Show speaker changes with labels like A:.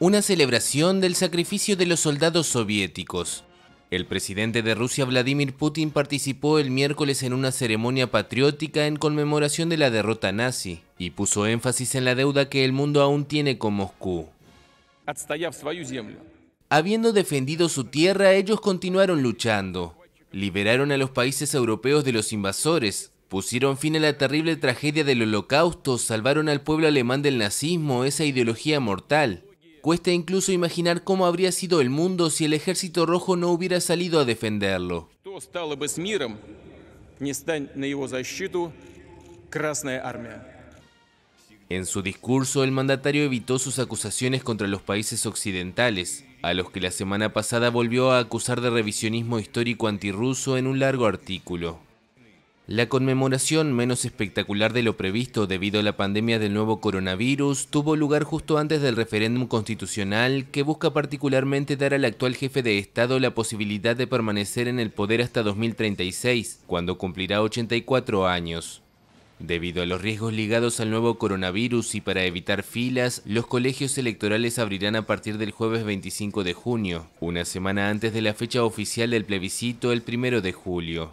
A: una celebración del sacrificio de los soldados soviéticos. El presidente de Rusia Vladimir Putin participó el miércoles en una ceremonia patriótica en conmemoración de la derrota nazi y puso énfasis en la deuda que el mundo aún tiene con Moscú. Habiendo defendido su tierra, ellos continuaron luchando. Liberaron a los países europeos de los invasores, pusieron fin a la terrible tragedia del holocausto, salvaron al pueblo alemán del nazismo, esa ideología mortal, Cuesta incluso imaginar cómo habría sido el mundo si el ejército rojo no hubiera salido a defenderlo. En su discurso, el mandatario evitó sus acusaciones contra los países occidentales, a los que la semana pasada volvió a acusar de revisionismo histórico antirruso en un largo artículo. La conmemoración menos espectacular de lo previsto debido a la pandemia del nuevo coronavirus tuvo lugar justo antes del referéndum constitucional que busca particularmente dar al actual jefe de Estado la posibilidad de permanecer en el poder hasta 2036, cuando cumplirá 84 años. Debido a los riesgos ligados al nuevo coronavirus y para evitar filas, los colegios electorales abrirán a partir del jueves 25 de junio, una semana antes de la fecha oficial del plebiscito el 1 de julio.